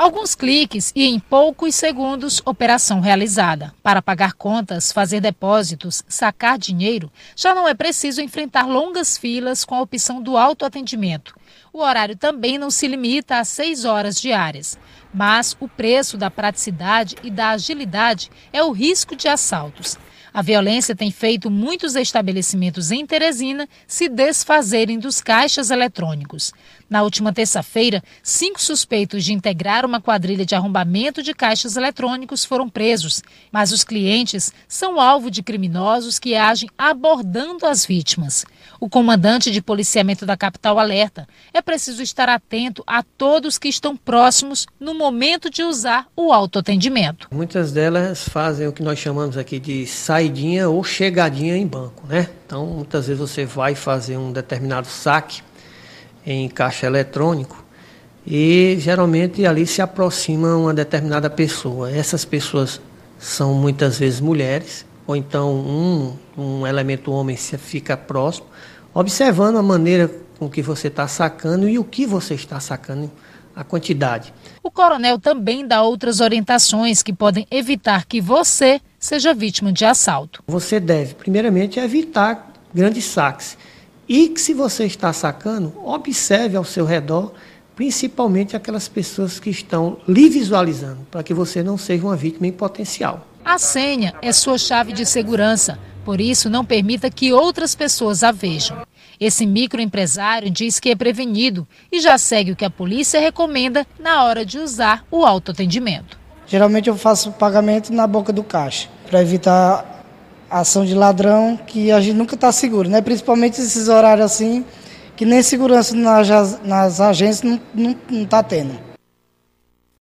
Alguns cliques e em poucos segundos, operação realizada. Para pagar contas, fazer depósitos, sacar dinheiro, já não é preciso enfrentar longas filas com a opção do autoatendimento. O horário também não se limita a seis horas diárias. Mas o preço da praticidade e da agilidade é o risco de assaltos. A violência tem feito muitos estabelecimentos em Teresina se desfazerem dos caixas eletrônicos. Na última terça-feira, cinco suspeitos de integrar uma quadrilha de arrombamento de caixas eletrônicos foram presos, mas os clientes são alvo de criminosos que agem abordando as vítimas. O comandante de policiamento da capital alerta: é preciso estar atento a todos que estão próximos no momento de usar o autoatendimento. Muitas delas fazem o que nós chamamos aqui de saidinha ou chegadinha em banco, né? Então, muitas vezes você vai fazer um determinado saque em caixa eletrônico e geralmente ali se aproxima uma determinada pessoa. Essas pessoas são muitas vezes mulheres, ou então um, um elemento homem fica próximo, observando a maneira com que você está sacando e o que você está sacando, a quantidade. O coronel também dá outras orientações que podem evitar que você seja vítima de assalto. Você deve, primeiramente, evitar grandes saques. E que se você está sacando, observe ao seu redor, principalmente aquelas pessoas que estão lhe visualizando, para que você não seja uma vítima em potencial. A senha é sua chave de segurança, por isso não permita que outras pessoas a vejam. Esse microempresário diz que é prevenido e já segue o que a polícia recomenda na hora de usar o autoatendimento. Geralmente eu faço pagamento na boca do caixa, para evitar ação de ladrão que a gente nunca está seguro, né? Principalmente esses horários assim, que nem segurança nas, nas agências não está tendo.